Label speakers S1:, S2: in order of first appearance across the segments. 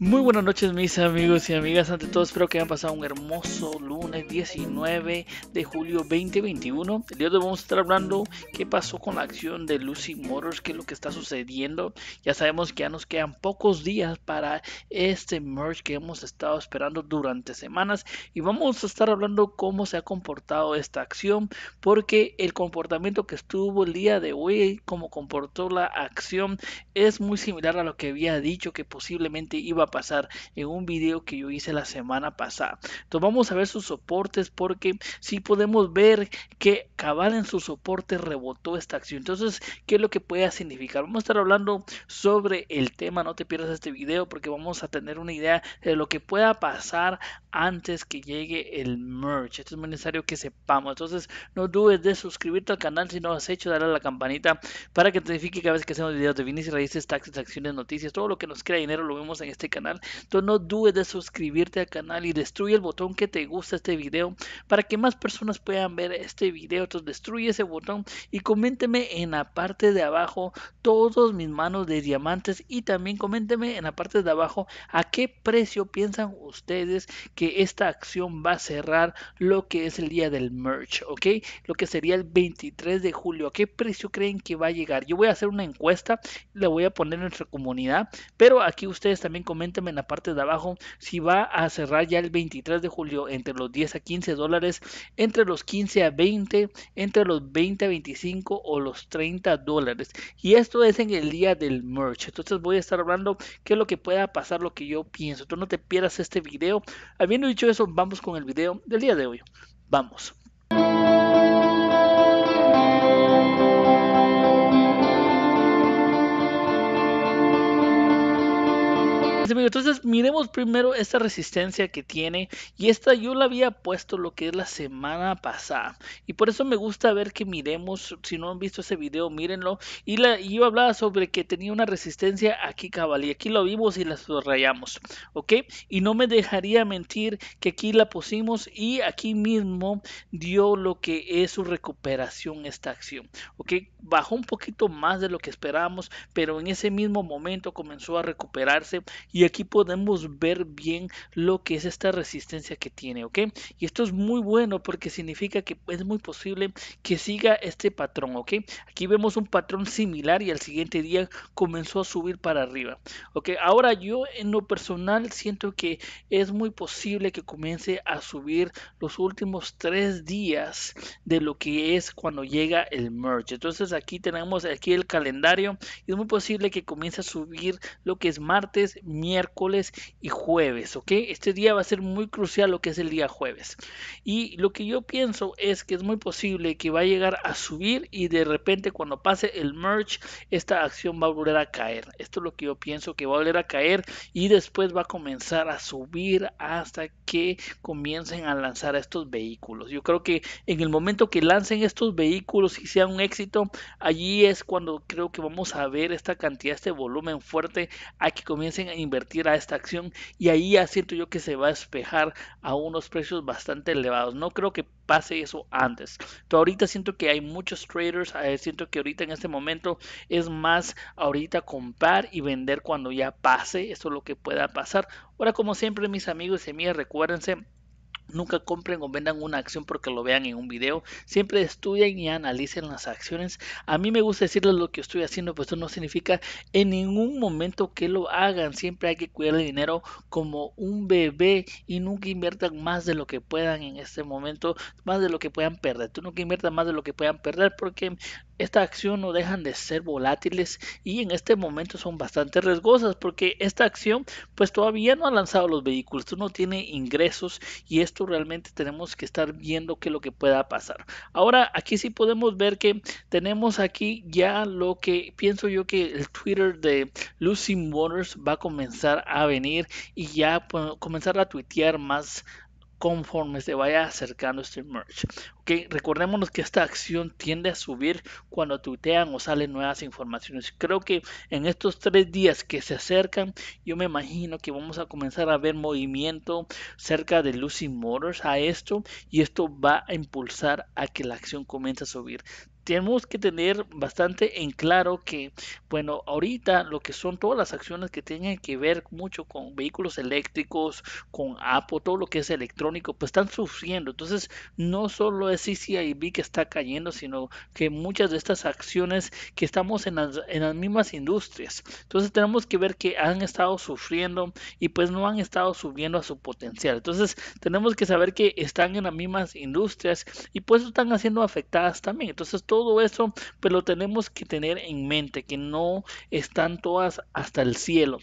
S1: Muy buenas noches mis amigos y amigas, ante todo espero que hayan pasado un hermoso lunes 19 de julio 2021. El día de hoy vamos a estar hablando qué pasó con la acción de Lucy Motors, qué es lo que está sucediendo. Ya sabemos que ya nos quedan pocos días para este merge que hemos estado esperando durante semanas y vamos a estar hablando cómo se ha comportado esta acción, porque el comportamiento que estuvo el día de hoy, cómo comportó la acción, es muy similar a lo que había dicho que posiblemente iba pasar en un vídeo que yo hice la semana pasada. Entonces vamos a ver sus soportes porque si podemos ver que cabal en su soporte rebotó esta acción. Entonces, ¿qué es lo que pueda significar? Vamos a estar hablando sobre el tema, no te pierdas este vídeo porque vamos a tener una idea de lo que pueda pasar antes que llegue el merch. Esto es muy necesario que sepamos. Entonces, no dudes de suscribirte al canal si no lo has hecho, darle a la campanita para que te notifique cada vez que hacemos videos de bienes raíces, taxes, acciones, noticias, todo lo que nos crea dinero lo vemos en este canal. Entonces, no dudes de suscribirte al canal y destruye el botón que te gusta este video para que más personas puedan ver este video. Entonces, destruye ese botón y coménteme en la parte de abajo todos mis manos de diamantes y también coménteme en la parte de abajo a qué precio piensan ustedes que que esta acción va a cerrar lo que es el día del merch. ¿ok? Lo que sería el 23 de julio. ¿A qué precio creen que va a llegar? Yo voy a hacer una encuesta, la voy a poner en nuestra comunidad, pero aquí ustedes también coméntenme en la parte de abajo si va a cerrar ya el 23 de julio entre los 10 a 15 dólares, entre los 15 a 20, entre los 20 a 25 o los 30 dólares. Y esto es en el día del merge. Entonces voy a estar hablando qué es lo que pueda pasar, lo que yo pienso. Tú no te pierdas este video. Habiendo dicho eso, vamos con el video del día de hoy. Vamos. entonces miremos primero esta resistencia que tiene y esta yo la había puesto lo que es la semana pasada y por eso me gusta ver que miremos, si no han visto ese video, mírenlo y, la, iba yo hablaba sobre que tenía una resistencia aquí cabal y aquí lo vimos y la subrayamos, ok, y no me dejaría mentir que aquí la pusimos y aquí mismo dio lo que es su recuperación esta acción, ok, bajó un poquito más de lo que esperábamos, pero en ese mismo momento comenzó a recuperarse y aquí podemos ver bien lo que es esta resistencia que tiene, ¿ok? Y esto es muy bueno porque significa que es muy posible que siga este patrón, ¿ok? Aquí vemos un patrón similar y al siguiente día comenzó a subir para arriba, ¿ok? Ahora yo en lo personal siento que es muy posible que comience a subir los últimos tres días de lo que es cuando llega el merge. Entonces aquí tenemos aquí el calendario y es muy posible que comience a subir lo que es martes, miércoles, miércoles y jueves, ¿ok? Este día va a ser muy crucial lo que es el día jueves. Y lo que yo pienso es que es muy posible que va a llegar a subir y de repente cuando pase el merge, esta acción va a volver a caer. Esto es lo que yo pienso que va a volver a caer y después va a comenzar a subir hasta que comiencen a lanzar estos vehículos. Yo creo que en el momento que lancen estos vehículos y sea un éxito, allí es cuando creo que vamos a ver esta cantidad, este volumen fuerte a que comiencen a invertir a esta acción y ahí ya siento yo que se va a despejar a unos precios bastante elevados. No creo que pase eso antes. ahorita siento que hay muchos traders, eh, siento que ahorita en este momento es más ahorita comprar y vender cuando ya pase, eso es lo que pueda pasar. Ahora como siempre mis amigos y amigas, recuérdense Nunca compren o vendan una acción porque lo vean en un video. Siempre estudien y analicen las acciones. A mí me gusta decirles lo que estoy haciendo, pero pues eso no significa en ningún momento que lo hagan. Siempre hay que cuidar el dinero como un bebé y nunca inviertan más de lo que puedan en este momento, más de lo que puedan perder. Tú nunca inviertas más de lo que puedan perder porque esta acción no dejan de ser volátiles y en este momento son bastante riesgosas porque esta acción pues todavía no ha lanzado los vehículos, no tiene ingresos y esto realmente tenemos que estar viendo qué es lo que pueda pasar. Ahora aquí sí podemos ver que tenemos aquí ya lo que pienso yo que el Twitter de Lucy Waters va a comenzar a venir y ya comenzar a tuitear más conforme se vaya acercando este merge. ¿ok? Recordémonos que esta acción tiende a subir cuando tuitean o salen nuevas informaciones. Creo que en estos tres días que se acercan, yo me imagino que vamos a comenzar a ver movimiento cerca de Lucy Motors a esto y esto va a impulsar a que la acción comience a subir tenemos que tener bastante en claro que, bueno, ahorita lo que son todas las acciones que tienen que ver mucho con vehículos eléctricos, con Apple, todo lo que es electrónico, pues están sufriendo. Entonces, no solo es CCIB que está cayendo, sino que muchas de estas acciones que estamos en las, mismas industrias. Entonces, tenemos que ver que han estado sufriendo y pues no han estado subiendo a su potencial. Entonces, tenemos que saber que están en las mismas industrias y pues están haciendo afectadas también. Entonces, todo eso, pero pues lo tenemos que tener en mente, que no están todas hasta el cielo.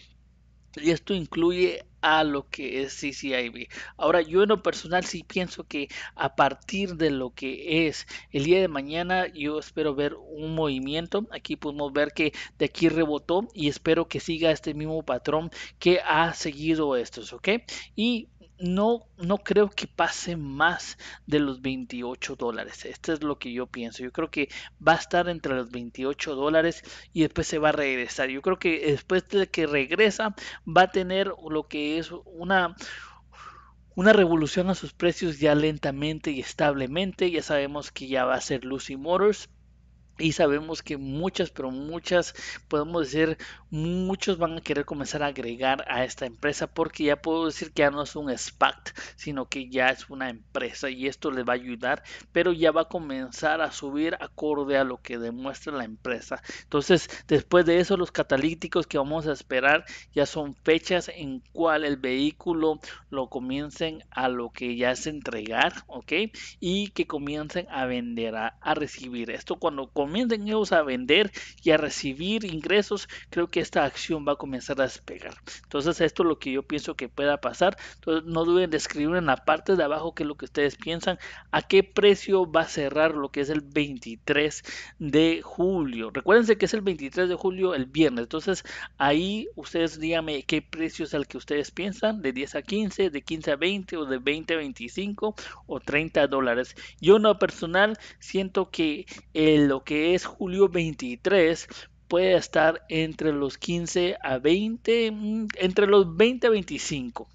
S1: Y esto incluye a lo que es CCIB. Ahora, yo en lo personal sí pienso que a partir de lo que es el día de mañana, yo espero ver un movimiento. Aquí podemos ver que de aquí rebotó y espero que siga este mismo patrón que ha seguido estos, ¿ok? Y no, no creo que pase más de los 28 dólares. Esto es lo que yo pienso. Yo creo que va a estar entre los 28 dólares y después se va a regresar. Yo creo que después de que regresa va a tener lo que es una, una revolución a sus precios ya lentamente y establemente. Ya sabemos que ya va a ser Lucy Motors y sabemos que muchas, pero muchas, podemos decir, muchos van a querer comenzar a agregar a esta empresa porque ya puedo decir que ya no es un SPAC, sino que ya es una empresa y esto les va a ayudar, pero ya va a comenzar a subir acorde a lo que demuestra la empresa. Entonces, después de eso, los catalíticos que vamos a esperar ya son fechas en cual el vehículo lo comiencen a lo que ya es entregar, ¿ok? Y que comiencen a vender, a, recibir. Esto cuando tenemos a vender y a recibir ingresos, creo que esta acción va a comenzar a despegar. Entonces esto es lo que yo pienso que pueda pasar. no duden de escribir en la parte de abajo qué es lo que ustedes piensan, a qué precio va a cerrar lo que es el 23 de julio. Recuérdense que es el 23 de julio el viernes. Entonces ahí ustedes díganme qué precio es el que ustedes piensan, de 10 a 15, de 15 a 20 o de 20 a 25 o 30 dólares. Yo no personal siento que eh, lo que que es julio 23, puede estar entre los 15 a 20, mm, entre los 20 a 25.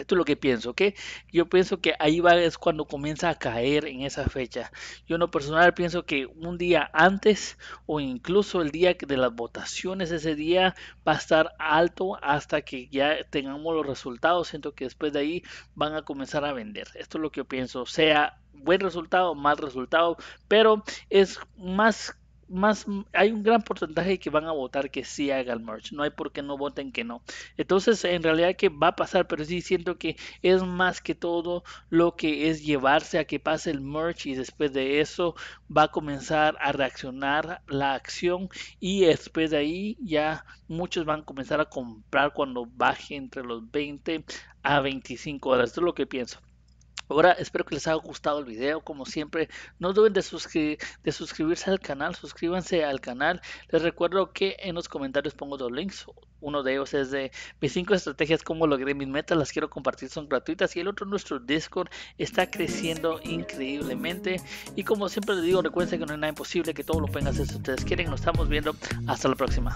S1: Esto es lo que pienso, ¿ok? Yo pienso que ahí va es cuando comienza a caer en esa fecha. Yo no personal pienso que un día antes o incluso el día de las votaciones, ese día va a estar alto hasta que ya tengamos los resultados. Siento que después de ahí van a comenzar a vender. Esto es lo que yo pienso, sea buen resultado, mal resultado, pero es más más, hay un gran porcentaje que van a votar que sí haga el merch. No hay por qué no voten que no. Entonces, en realidad que va a pasar, pero sí siento que es más que todo lo que es llevarse a que pase el merch y después de eso va a comenzar a reaccionar la acción y después de ahí ya muchos van a comenzar a comprar cuando baje entre los 20 a 25 horas. Esto es lo que pienso. Ahora espero que les haya gustado el video, como siempre, no duden de, suscribirse al canal, suscríbanse al canal. Les recuerdo que en los comentarios pongo dos links, uno de ellos es de mis 5 estrategias, cómo logré mis metas, las quiero compartir, son gratuitas. Y el otro, nuestro Discord, está creciendo increíblemente. Y como siempre les digo, recuerden que no es nada imposible, que todo lo pueden hacer si ustedes quieren. Nos estamos viendo. Hasta la próxima.